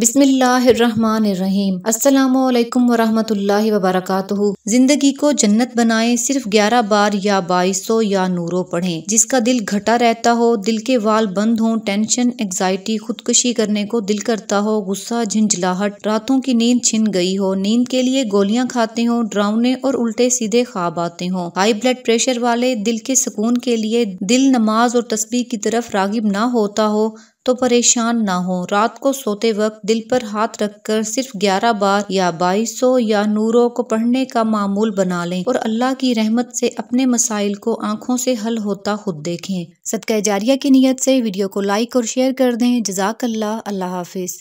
बिस्मिल्लाहिर्रहमानिर्रहीम अस्सलाम वरहमतुल्लाहि वबरकातुहु जिंदगी को जन्नत बनाएं सिर्फ ग्यारह बार या बाईसों या नूरो पढ़ें जिसका दिल घटा रहता हो दिल के वाल बंद हों टेंशन एग्जाइटी खुदकुशी करने को दिल करता हो गुस्सा झंझलाहट रातों की नींद छिन गई हो नींद के लिए गोलियां खाते हो ड्राउने और उल्टे सीधे ख्वाब आते हों हाई ब्लड प्रेशर वाले दिल के सुकून के लिए दिल नमाज और तस्बीह की तरफ रागिब ना होता हो तो परेशान ना हो रात को सोते वक्त दिल पर हाथ रखकर सिर्फ ग्यारह बार या बाईस या नूरों को पढ़ने का मामूल बना लें और अल्लाह की रहमत से अपने मसाइल को आंखों से हल होता खुद देखें सदका जारिया की नीयत से वीडियो को लाइक और शेयर कर दें जजाकल्ला अल्लाह हाफिज़